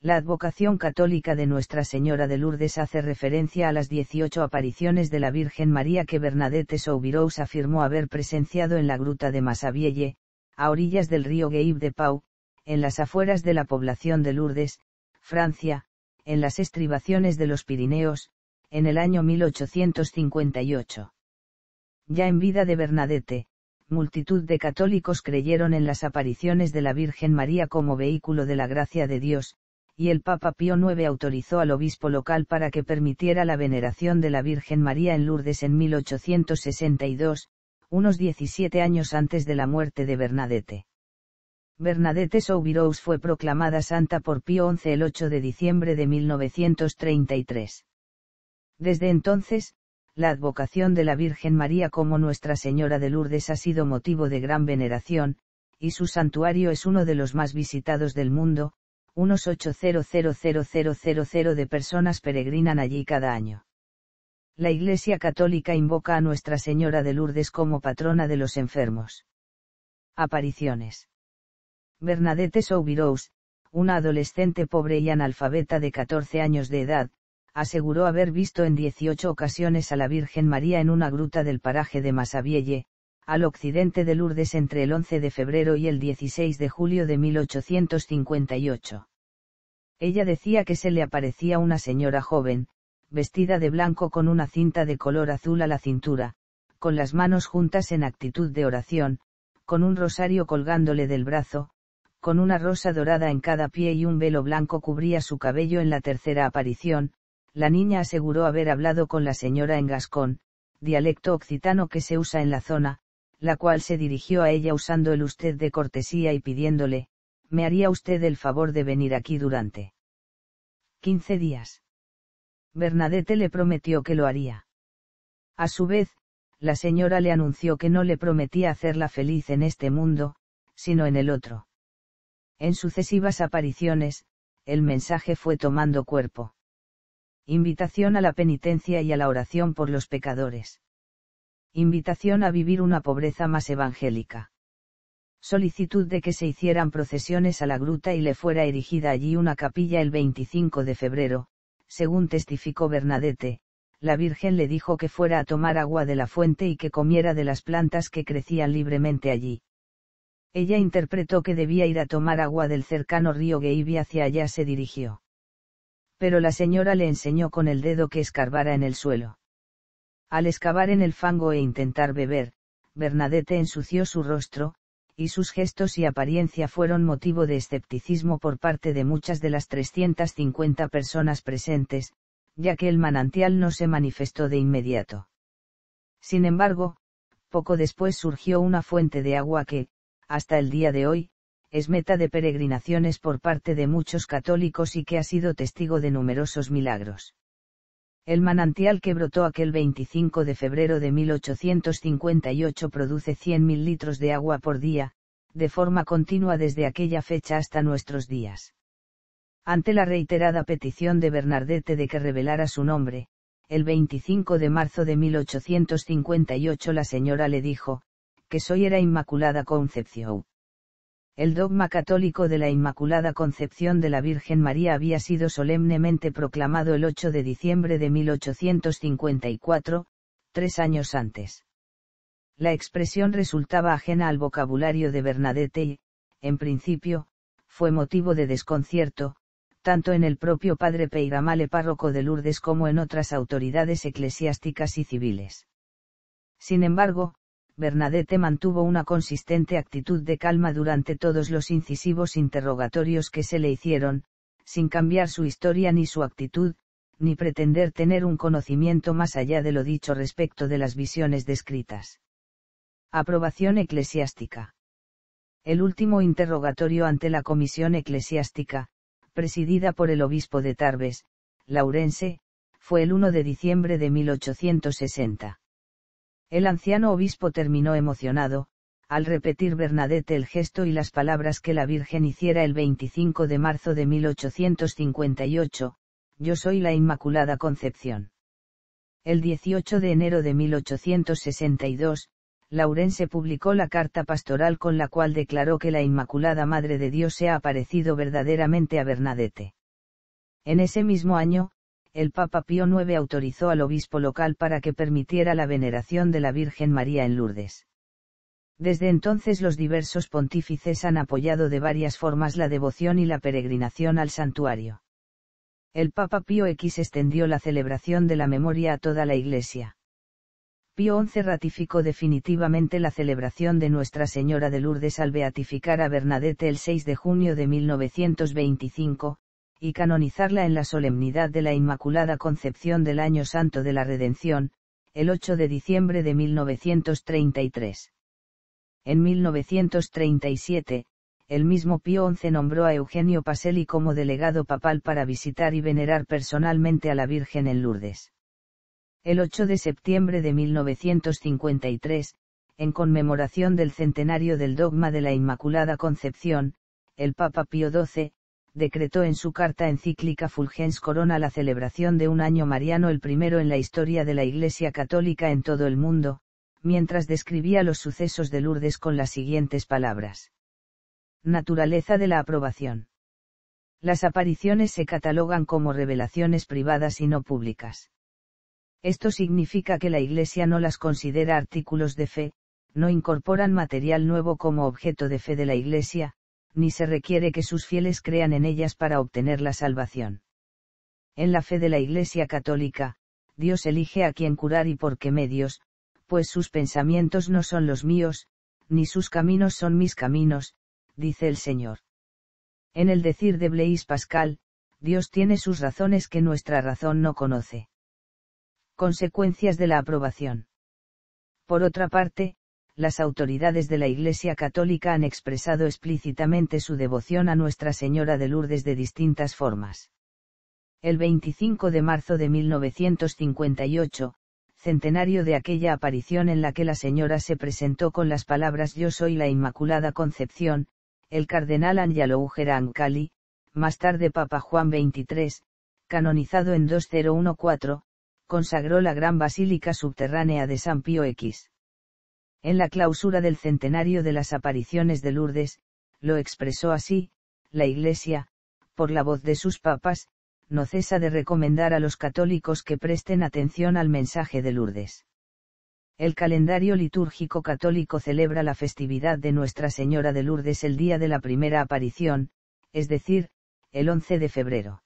La advocación católica de Nuestra Señora de Lourdes hace referencia a las 18 apariciones de la Virgen María que Bernadette Soubirous afirmó haber presenciado en la gruta de Massabielle, a orillas del río Gave de Pau, en las afueras de la población de Lourdes, Francia, en las estribaciones de los Pirineos, en el año 1858. Ya en vida de Bernadette, multitud de católicos creyeron en las apariciones de la Virgen María como vehículo de la gracia de Dios, y el Papa Pío IX autorizó al obispo local para que permitiera la veneración de la Virgen María en Lourdes en 1862, unos 17 años antes de la muerte de Bernadette. Bernadette Soubirous fue proclamada santa por Pío XI el 8 de diciembre de 1933. Desde entonces, la advocación de la Virgen María como Nuestra Señora de Lourdes ha sido motivo de gran veneración, y su santuario es uno de los más visitados del mundo, unos 8000000 de personas peregrinan allí cada año. La Iglesia Católica invoca a Nuestra Señora de Lourdes como patrona de los enfermos. Apariciones. Bernadette Soubirous, una adolescente pobre y analfabeta de 14 años de edad, aseguró haber visto en 18 ocasiones a la Virgen María en una gruta del paraje de Masavielle, al occidente de Lourdes entre el 11 de febrero y el 16 de julio de 1858. Ella decía que se le aparecía una señora joven, vestida de blanco con una cinta de color azul a la cintura, con las manos juntas en actitud de oración, con un rosario colgándole del brazo, con una rosa dorada en cada pie y un velo blanco cubría su cabello en la tercera aparición, la niña aseguró haber hablado con la señora en gascón, dialecto occitano que se usa en la zona, la cual se dirigió a ella usando el usted de cortesía y pidiéndole, ¿me haría usted el favor de venir aquí durante 15 días? Bernadette le prometió que lo haría. A su vez, la señora le anunció que no le prometía hacerla feliz en este mundo, sino en el otro. En sucesivas apariciones, el mensaje fue tomando cuerpo. Invitación a la penitencia y a la oración por los pecadores. Invitación a vivir una pobreza más evangélica solicitud de que se hicieran procesiones a la gruta y le fuera erigida allí una capilla el 25 de febrero, según testificó Bernadette, la Virgen le dijo que fuera a tomar agua de la fuente y que comiera de las plantas que crecían libremente allí. Ella interpretó que debía ir a tomar agua del cercano río Geibi hacia allá se dirigió. Pero la señora le enseñó con el dedo que escarbara en el suelo. Al excavar en el fango e intentar beber, Bernadette ensució su rostro, y sus gestos y apariencia fueron motivo de escepticismo por parte de muchas de las 350 personas presentes, ya que el manantial no se manifestó de inmediato. Sin embargo, poco después surgió una fuente de agua que, hasta el día de hoy, es meta de peregrinaciones por parte de muchos católicos y que ha sido testigo de numerosos milagros. El manantial que brotó aquel 25 de febrero de 1858 produce 100.000 litros de agua por día, de forma continua desde aquella fecha hasta nuestros días. Ante la reiterada petición de Bernardete de que revelara su nombre, el 25 de marzo de 1858 la señora le dijo, que soy era Inmaculada Concepción el dogma católico de la Inmaculada Concepción de la Virgen María había sido solemnemente proclamado el 8 de diciembre de 1854, tres años antes. La expresión resultaba ajena al vocabulario de Bernadette y, en principio, fue motivo de desconcierto, tanto en el propio padre Peigamale párroco de Lourdes como en otras autoridades eclesiásticas y civiles. Sin embargo, Bernadette mantuvo una consistente actitud de calma durante todos los incisivos interrogatorios que se le hicieron, sin cambiar su historia ni su actitud, ni pretender tener un conocimiento más allá de lo dicho respecto de las visiones descritas. Aprobación eclesiástica. El último interrogatorio ante la Comisión Eclesiástica, presidida por el obispo de Tarbes, Laurense, fue el 1 de diciembre de 1860 el anciano obispo terminó emocionado, al repetir Bernadette el gesto y las palabras que la Virgen hiciera el 25 de marzo de 1858, Yo soy la Inmaculada Concepción. El 18 de enero de 1862, Laurense publicó la carta pastoral con la cual declaró que la Inmaculada Madre de Dios se ha aparecido verdaderamente a Bernadette. En ese mismo año, el Papa Pío IX autorizó al obispo local para que permitiera la veneración de la Virgen María en Lourdes. Desde entonces los diversos pontífices han apoyado de varias formas la devoción y la peregrinación al santuario. El Papa Pío X extendió la celebración de la memoria a toda la Iglesia. Pío XI ratificó definitivamente la celebración de Nuestra Señora de Lourdes al beatificar a Bernadette el 6 de junio de 1925, y canonizarla en la solemnidad de la Inmaculada Concepción del Año Santo de la Redención, el 8 de diciembre de 1933. En 1937, el mismo Pío XI nombró a Eugenio Paselli como delegado papal para visitar y venerar personalmente a la Virgen en Lourdes. El 8 de septiembre de 1953, en conmemoración del centenario del dogma de la Inmaculada Concepción, el Papa Pío XII, decretó en su carta encíclica Fulgens Corona la celebración de un año mariano el primero en la historia de la Iglesia Católica en todo el mundo, mientras describía los sucesos de Lourdes con las siguientes palabras. Naturaleza de la aprobación. Las apariciones se catalogan como revelaciones privadas y no públicas. Esto significa que la Iglesia no las considera artículos de fe, no incorporan material nuevo como objeto de fe de la Iglesia, ni se requiere que sus fieles crean en ellas para obtener la salvación. En la fe de la Iglesia Católica, Dios elige a quién curar y por qué medios, pues sus pensamientos no son los míos, ni sus caminos son mis caminos, dice el Señor. En el decir de Blaise Pascal, Dios tiene sus razones que nuestra razón no conoce. Consecuencias de la aprobación. Por otra parte, las autoridades de la Iglesia Católica han expresado explícitamente su devoción a Nuestra Señora de Lourdes de distintas formas. El 25 de marzo de 1958, centenario de aquella aparición en la que la señora se presentó con las palabras Yo soy la Inmaculada Concepción, el cardenal Angelo Ancali, más tarde Papa Juan XXIII, canonizado en 2014, consagró la gran basílica subterránea de San Pío X. En la clausura del centenario de las apariciones de Lourdes, lo expresó así, la Iglesia, por la voz de sus papas, no cesa de recomendar a los católicos que presten atención al mensaje de Lourdes. El calendario litúrgico católico celebra la festividad de Nuestra Señora de Lourdes el día de la primera aparición, es decir, el 11 de febrero.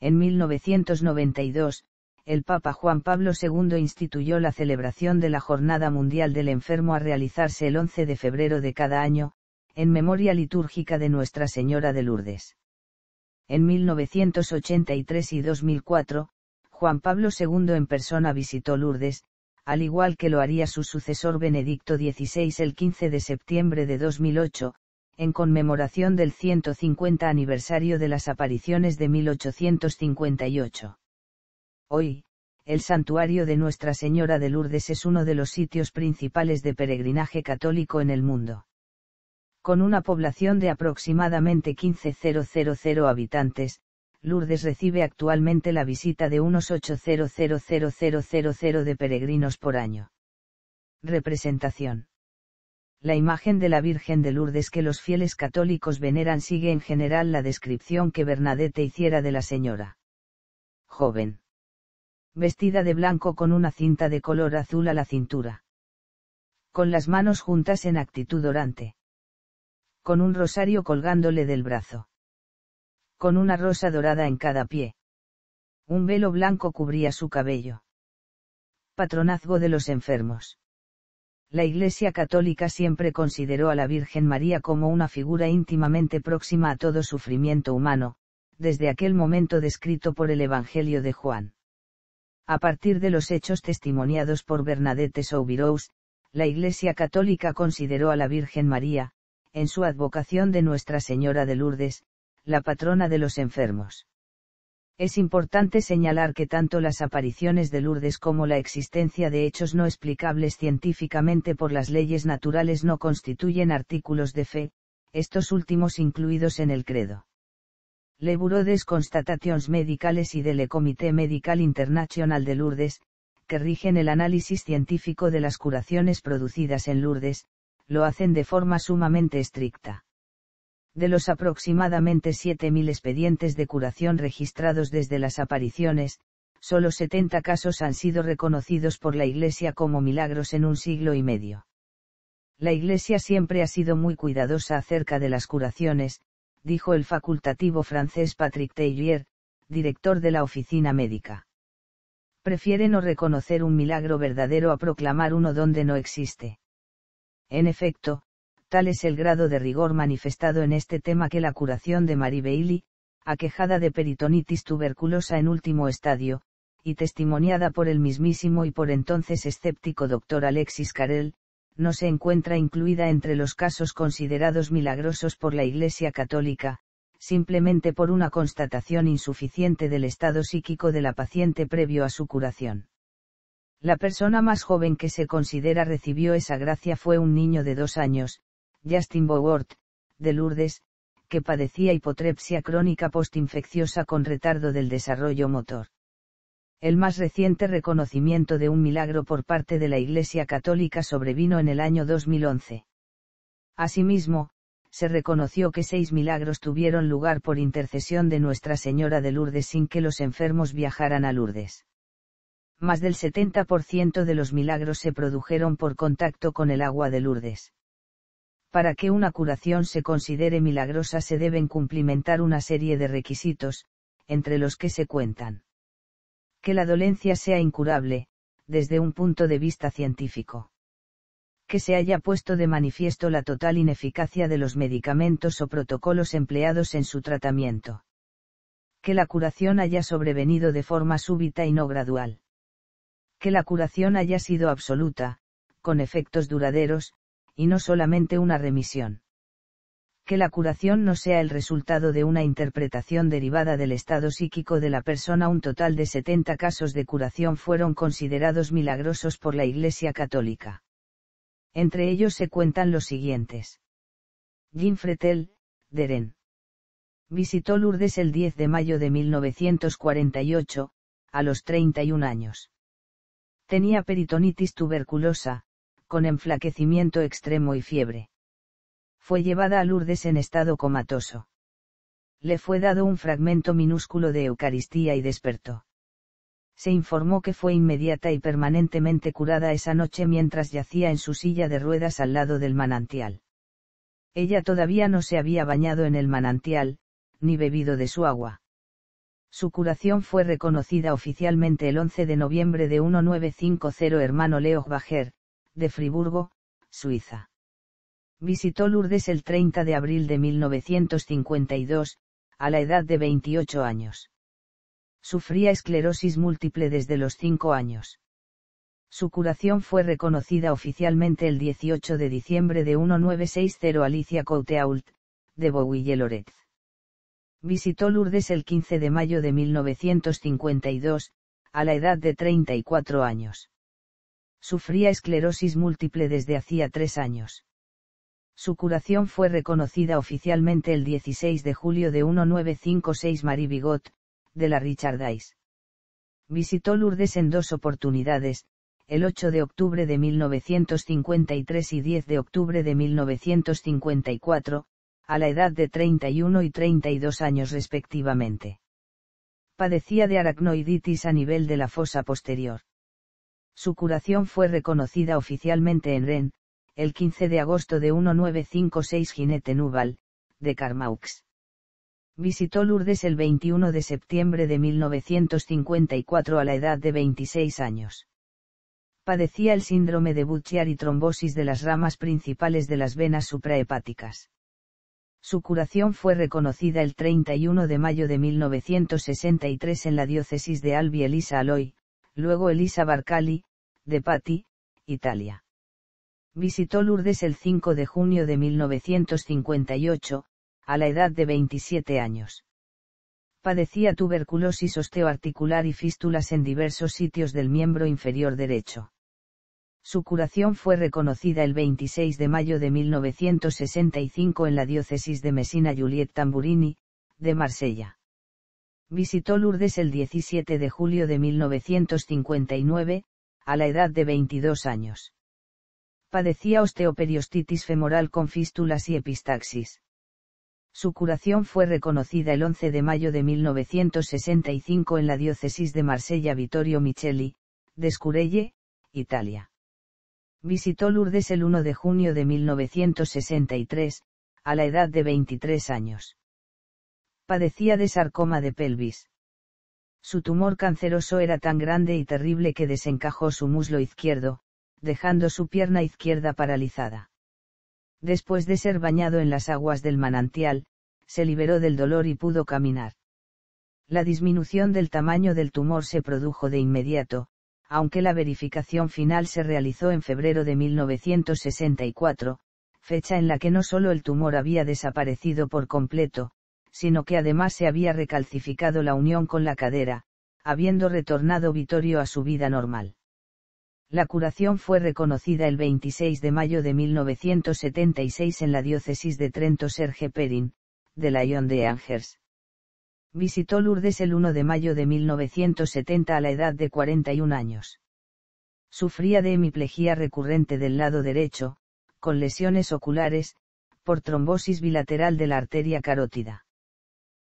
En 1992, el Papa Juan Pablo II instituyó la celebración de la Jornada Mundial del Enfermo a realizarse el 11 de febrero de cada año, en memoria litúrgica de Nuestra Señora de Lourdes. En 1983 y 2004, Juan Pablo II en persona visitó Lourdes, al igual que lo haría su sucesor Benedicto XVI el 15 de septiembre de 2008, en conmemoración del 150 aniversario de las apariciones de 1858. Hoy, el santuario de Nuestra Señora de Lourdes es uno de los sitios principales de peregrinaje católico en el mundo. Con una población de aproximadamente 15.000 habitantes, Lourdes recibe actualmente la visita de unos 8.000.000 de peregrinos por año. Representación. La imagen de la Virgen de Lourdes que los fieles católicos veneran sigue en general la descripción que Bernadette hiciera de la señora. Joven vestida de blanco con una cinta de color azul a la cintura. Con las manos juntas en actitud orante. Con un rosario colgándole del brazo. Con una rosa dorada en cada pie. Un velo blanco cubría su cabello. Patronazgo de los enfermos. La Iglesia Católica siempre consideró a la Virgen María como una figura íntimamente próxima a todo sufrimiento humano, desde aquel momento descrito por el Evangelio de Juan a partir de los hechos testimoniados por Bernadette Soubirous, la Iglesia Católica consideró a la Virgen María, en su advocación de Nuestra Señora de Lourdes, la patrona de los enfermos. Es importante señalar que tanto las apariciones de Lourdes como la existencia de hechos no explicables científicamente por las leyes naturales no constituyen artículos de fe, estos últimos incluidos en el credo. Le Bureau des Constatations Medicales y del Comité Medical Internacional de Lourdes, que rigen el análisis científico de las curaciones producidas en Lourdes, lo hacen de forma sumamente estricta. De los aproximadamente 7.000 expedientes de curación registrados desde las apariciones, solo 70 casos han sido reconocidos por la Iglesia como milagros en un siglo y medio. La Iglesia siempre ha sido muy cuidadosa acerca de las curaciones, dijo el facultativo francés Patrick Taylor, director de la oficina médica. Prefiere no reconocer un milagro verdadero a proclamar uno donde no existe. En efecto, tal es el grado de rigor manifestado en este tema que la curación de Marie Bailey, aquejada de peritonitis tuberculosa en último estadio, y testimoniada por el mismísimo y por entonces escéptico doctor Alexis Carell, no se encuentra incluida entre los casos considerados milagrosos por la Iglesia Católica, simplemente por una constatación insuficiente del estado psíquico de la paciente previo a su curación. La persona más joven que se considera recibió esa gracia fue un niño de dos años, Justin Bogort, de Lourdes, que padecía hipotrepsia crónica postinfecciosa con retardo del desarrollo motor. El más reciente reconocimiento de un milagro por parte de la Iglesia Católica sobrevino en el año 2011. Asimismo, se reconoció que seis milagros tuvieron lugar por intercesión de Nuestra Señora de Lourdes sin que los enfermos viajaran a Lourdes. Más del 70% de los milagros se produjeron por contacto con el agua de Lourdes. Para que una curación se considere milagrosa se deben cumplimentar una serie de requisitos, entre los que se cuentan que la dolencia sea incurable, desde un punto de vista científico. Que se haya puesto de manifiesto la total ineficacia de los medicamentos o protocolos empleados en su tratamiento. Que la curación haya sobrevenido de forma súbita y no gradual. Que la curación haya sido absoluta, con efectos duraderos, y no solamente una remisión que la curación no sea el resultado de una interpretación derivada del estado psíquico de la persona. Un total de 70 casos de curación fueron considerados milagrosos por la Iglesia Católica. Entre ellos se cuentan los siguientes. Jean Fretel, Deren. Visitó Lourdes el 10 de mayo de 1948, a los 31 años. Tenía peritonitis tuberculosa, con enflaquecimiento extremo y fiebre fue llevada a Lourdes en estado comatoso. Le fue dado un fragmento minúsculo de Eucaristía y despertó. Se informó que fue inmediata y permanentemente curada esa noche mientras yacía en su silla de ruedas al lado del manantial. Ella todavía no se había bañado en el manantial, ni bebido de su agua. Su curación fue reconocida oficialmente el 11 de noviembre de 1950 hermano Leo Bajer, de Friburgo, Suiza visitó Lourdes el 30 de abril de 1952, a la edad de 28 años. Sufría esclerosis múltiple desde los 5 años. Su curación fue reconocida oficialmente el 18 de diciembre de 1960 Alicia Couteault, de Bouille Loretz. Visitó Lourdes el 15 de mayo de 1952, a la edad de 34 años. Sufría esclerosis múltiple desde hacía 3 años su curación fue reconocida oficialmente el 16 de julio de 1956 Marie Bigot, de la Richard Ice. Visitó Lourdes en dos oportunidades, el 8 de octubre de 1953 y 10 de octubre de 1954, a la edad de 31 y 32 años respectivamente. Padecía de aracnoiditis a nivel de la fosa posterior. Su curación fue reconocida oficialmente en Rennes, el 15 de agosto de 1956 Ginette de Carmaux. Visitó Lourdes el 21 de septiembre de 1954 a la edad de 26 años. Padecía el síndrome de Butchiar y trombosis de las ramas principales de las venas suprahepáticas. Su curación fue reconocida el 31 de mayo de 1963 en la diócesis de Albi Elisa Aloy, luego Elisa Barcali, de Patti, Italia Visitó Lourdes el 5 de junio de 1958, a la edad de 27 años. Padecía tuberculosis osteoarticular y fístulas en diversos sitios del miembro inferior derecho. Su curación fue reconocida el 26 de mayo de 1965 en la diócesis de Messina Juliet Tamburini, de Marsella. Visitó Lourdes el 17 de julio de 1959, a la edad de 22 años. Padecía osteoperiostitis femoral con fístulas y epistaxis. Su curación fue reconocida el 11 de mayo de 1965 en la diócesis de Marsella Vittorio Micheli, de Italia. Visitó Lourdes el 1 de junio de 1963, a la edad de 23 años. Padecía de sarcoma de pelvis. Su tumor canceroso era tan grande y terrible que desencajó su muslo izquierdo, dejando su pierna izquierda paralizada. Después de ser bañado en las aguas del manantial, se liberó del dolor y pudo caminar. La disminución del tamaño del tumor se produjo de inmediato, aunque la verificación final se realizó en febrero de 1964, fecha en la que no solo el tumor había desaparecido por completo, sino que además se había recalcificado la unión con la cadera, habiendo retornado Vittorio a su vida normal. La curación fue reconocida el 26 de mayo de 1976 en la diócesis de Trento Serge Perin, de la Ion de Angers. Visitó Lourdes el 1 de mayo de 1970 a la edad de 41 años. Sufría de hemiplegia recurrente del lado derecho, con lesiones oculares, por trombosis bilateral de la arteria carótida.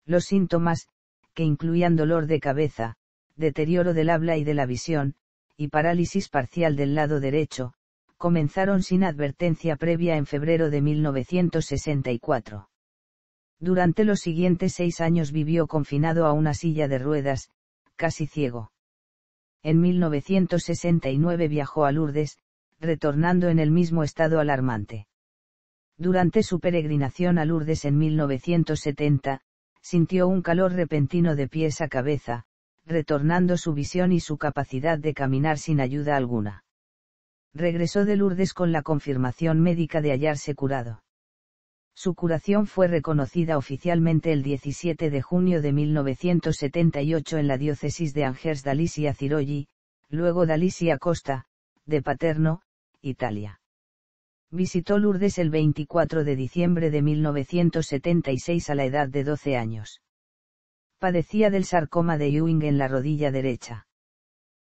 Los síntomas, que incluían dolor de cabeza, deterioro del habla y de la visión, y parálisis parcial del lado derecho, comenzaron sin advertencia previa en febrero de 1964. Durante los siguientes seis años vivió confinado a una silla de ruedas, casi ciego. En 1969 viajó a Lourdes, retornando en el mismo estado alarmante. Durante su peregrinación a Lourdes en 1970, sintió un calor repentino de pies a cabeza, retornando su visión y su capacidad de caminar sin ayuda alguna. Regresó de Lourdes con la confirmación médica de hallarse curado. Su curación fue reconocida oficialmente el 17 de junio de 1978 en la diócesis de Angers Dalicia Ciroggi, luego Dalicia Costa, de Paterno, Italia. Visitó Lourdes el 24 de diciembre de 1976 a la edad de 12 años padecía del sarcoma de Ewing en la rodilla derecha.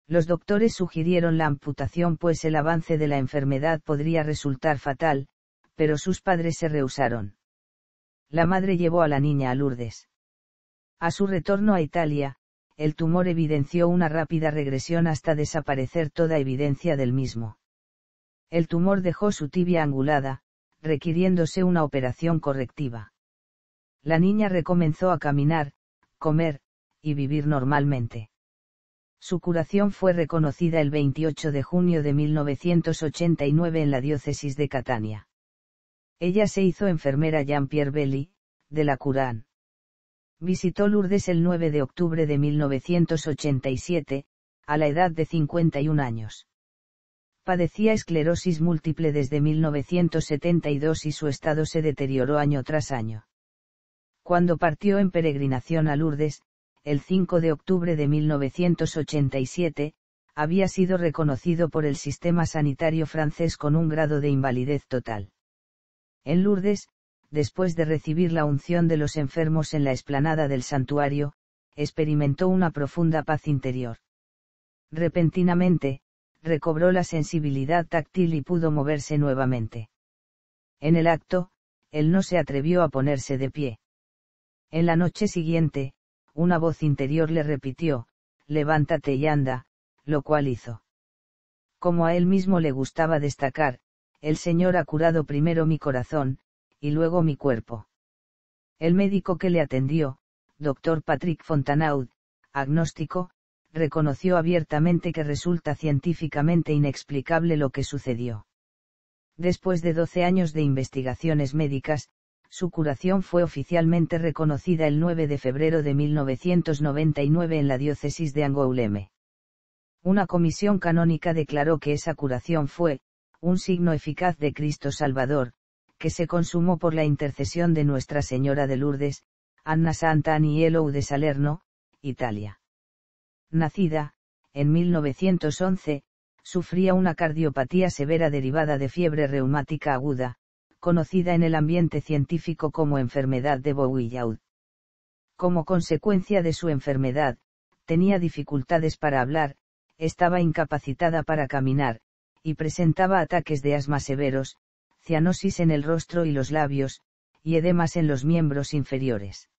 Los doctores sugirieron la amputación pues el avance de la enfermedad podría resultar fatal, pero sus padres se rehusaron. La madre llevó a la niña a Lourdes. A su retorno a Italia, el tumor evidenció una rápida regresión hasta desaparecer toda evidencia del mismo. El tumor dejó su tibia angulada, requiriéndose una operación correctiva. La niña recomenzó a caminar, comer, y vivir normalmente. Su curación fue reconocida el 28 de junio de 1989 en la diócesis de Catania. Ella se hizo enfermera Jean-Pierre Belli, de la Curán. Visitó Lourdes el 9 de octubre de 1987, a la edad de 51 años. Padecía esclerosis múltiple desde 1972 y su estado se deterioró año tras año cuando partió en peregrinación a Lourdes, el 5 de octubre de 1987, había sido reconocido por el sistema sanitario francés con un grado de invalidez total. En Lourdes, después de recibir la unción de los enfermos en la esplanada del santuario, experimentó una profunda paz interior. Repentinamente, recobró la sensibilidad táctil y pudo moverse nuevamente. En el acto, él no se atrevió a ponerse de pie. En la noche siguiente, una voz interior le repitió, levántate y anda, lo cual hizo. Como a él mismo le gustaba destacar, el Señor ha curado primero mi corazón, y luego mi cuerpo. El médico que le atendió, doctor Patrick Fontanaud, agnóstico, reconoció abiertamente que resulta científicamente inexplicable lo que sucedió. Después de doce años de investigaciones médicas, su curación fue oficialmente reconocida el 9 de febrero de 1999 en la diócesis de Angouleme. Una comisión canónica declaró que esa curación fue, un signo eficaz de Cristo Salvador, que se consumó por la intercesión de Nuestra Señora de Lourdes, Anna Santa Aniello de Salerno, Italia. Nacida, en 1911, sufría una cardiopatía severa derivada de fiebre reumática aguda, conocida en el ambiente científico como enfermedad de Bowillaud. Como consecuencia de su enfermedad, tenía dificultades para hablar, estaba incapacitada para caminar, y presentaba ataques de asma severos, cianosis en el rostro y los labios, y edemas en los miembros inferiores.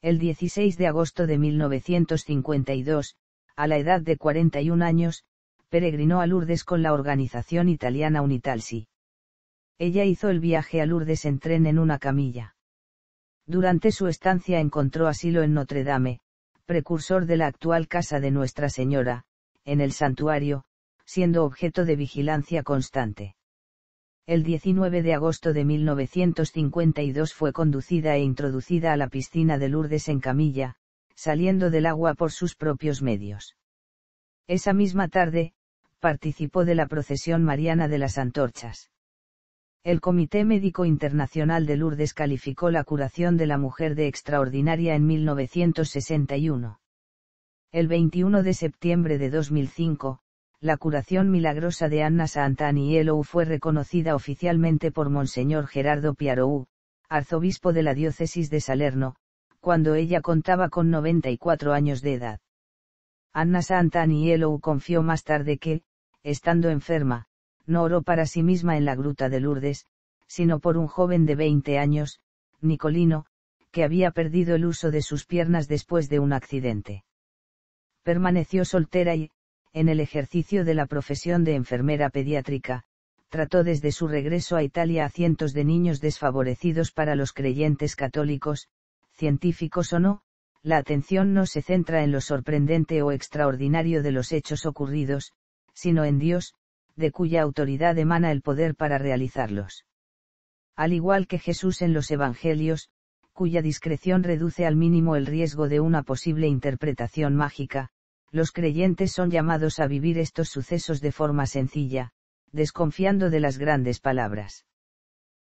El 16 de agosto de 1952, a la edad de 41 años, peregrinó a Lourdes con la organización italiana Unitalsi ella hizo el viaje a Lourdes en tren en una camilla. Durante su estancia encontró asilo en Notre Dame, precursor de la actual casa de Nuestra Señora, en el santuario, siendo objeto de vigilancia constante. El 19 de agosto de 1952 fue conducida e introducida a la piscina de Lourdes en camilla, saliendo del agua por sus propios medios. Esa misma tarde, participó de la procesión mariana de las antorchas. El Comité Médico Internacional de Lourdes calificó la curación de la mujer de extraordinaria en 1961. El 21 de septiembre de 2005, la curación milagrosa de Anna Santanielou fue reconocida oficialmente por Monseñor Gerardo Piarou, arzobispo de la diócesis de Salerno, cuando ella contaba con 94 años de edad. Anna Santanielou confió más tarde que, estando enferma, no oró para sí misma en la gruta de Lourdes, sino por un joven de 20 años, Nicolino, que había perdido el uso de sus piernas después de un accidente. Permaneció soltera y, en el ejercicio de la profesión de enfermera pediátrica, trató desde su regreso a Italia a cientos de niños desfavorecidos para los creyentes católicos, científicos o no, la atención no se centra en lo sorprendente o extraordinario de los hechos ocurridos, sino en Dios, de cuya autoridad emana el poder para realizarlos. Al igual que Jesús en los Evangelios, cuya discreción reduce al mínimo el riesgo de una posible interpretación mágica, los creyentes son llamados a vivir estos sucesos de forma sencilla, desconfiando de las grandes palabras.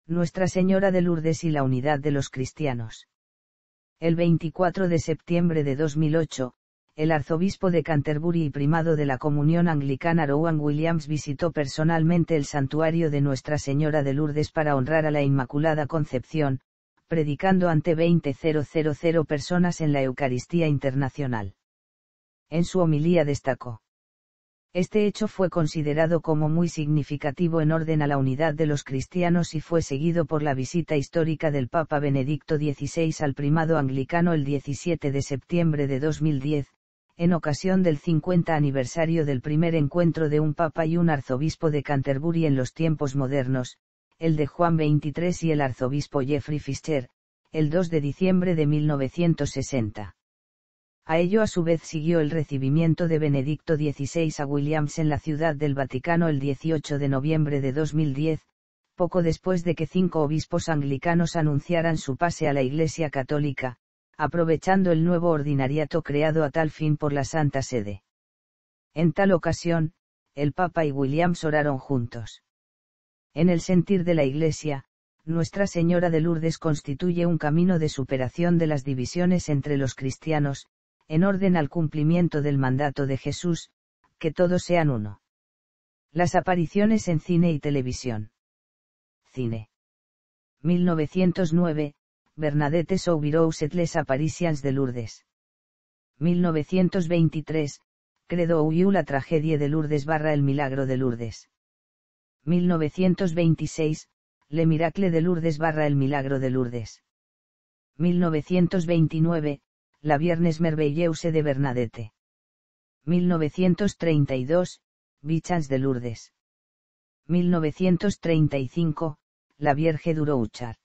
Nuestra Señora de Lourdes y la unidad de los cristianos. El 24 de septiembre de 2008, el arzobispo de Canterbury y primado de la comunión anglicana Rowan Williams visitó personalmente el santuario de Nuestra Señora de Lourdes para honrar a la Inmaculada Concepción, predicando ante 20.000 personas en la Eucaristía Internacional. En su homilía destacó. Este hecho fue considerado como muy significativo en orden a la unidad de los cristianos y fue seguido por la visita histórica del Papa Benedicto XVI al primado anglicano el 17 de septiembre de 2010, en ocasión del 50 aniversario del primer encuentro de un papa y un arzobispo de Canterbury en los tiempos modernos, el de Juan XXIII y el arzobispo Jeffrey Fischer, el 2 de diciembre de 1960. A ello a su vez siguió el recibimiento de Benedicto XVI a Williams en la Ciudad del Vaticano el 18 de noviembre de 2010, poco después de que cinco obispos anglicanos anunciaran su pase a la Iglesia Católica, aprovechando el nuevo ordinariato creado a tal fin por la Santa Sede. En tal ocasión, el Papa y Williams oraron juntos. En el sentir de la Iglesia, Nuestra Señora de Lourdes constituye un camino de superación de las divisiones entre los cristianos, en orden al cumplimiento del mandato de Jesús, que todos sean uno. Las apariciones en cine y televisión. Cine. 1909, Bernadette soubirou et les Aparicians de Lourdes. 1923, Credo Uyu la tragedia de Lourdes barra el milagro de Lourdes. 1926, Le miracle de Lourdes barra el milagro de Lourdes. 1929, La Viernes Merveilleuse de Bernadette. 1932, Vichans de Lourdes. 1935, La Vierge d'Urouchar.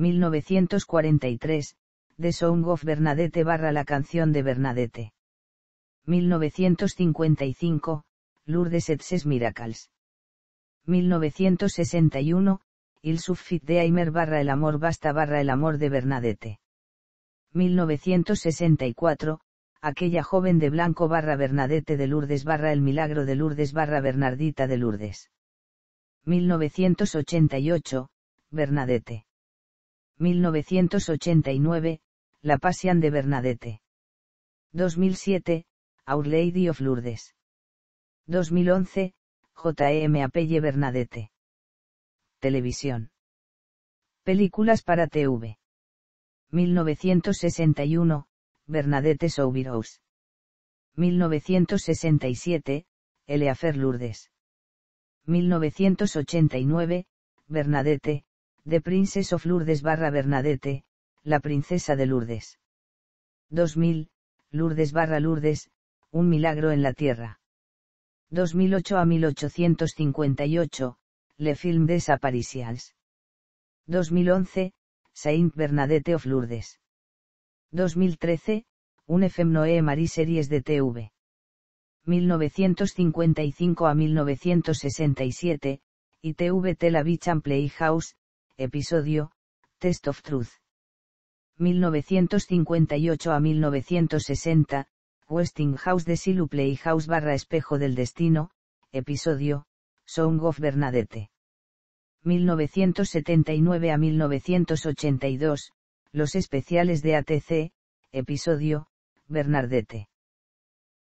1943, The Song of Bernadette barra La canción de Bernadette. 1955, Lourdes et ses miracles. 1961, Il suffit Aimer barra El amor basta barra El amor de Bernadette. 1964, aquella joven de blanco barra Bernadette de Lourdes barra El milagro de Lourdes barra Bernardita de Lourdes. 1988, Bernadette. 1989, La Pasión de Bernadette. 2007, Our Lady of Lourdes. 2011, J.M. E Apelle Bernadette. Televisión. Películas para TV. 1961, Bernadette Soubirous. 1967, Eleafer Lourdes. 1989, Bernadette, The Princess of Lourdes barra Bernadette, La Princesa de Lourdes. 2000, Lourdes barra Lourdes, Un milagro en la tierra. 2008 a 1858, Le Film des Apparitions. 2011, Saint Bernadette of Lourdes. 2013, Un Noé Marie Series de TV. 1955 a 1967, ITV Tel Aviv Playhouse, Episodio, Test of Truth. 1958 a 1960, Westinghouse de Silu Playhouse barra Espejo del Destino, episodio, Song of Bernadette. 1979 a 1982, Los especiales de ATC, episodio, Bernadette.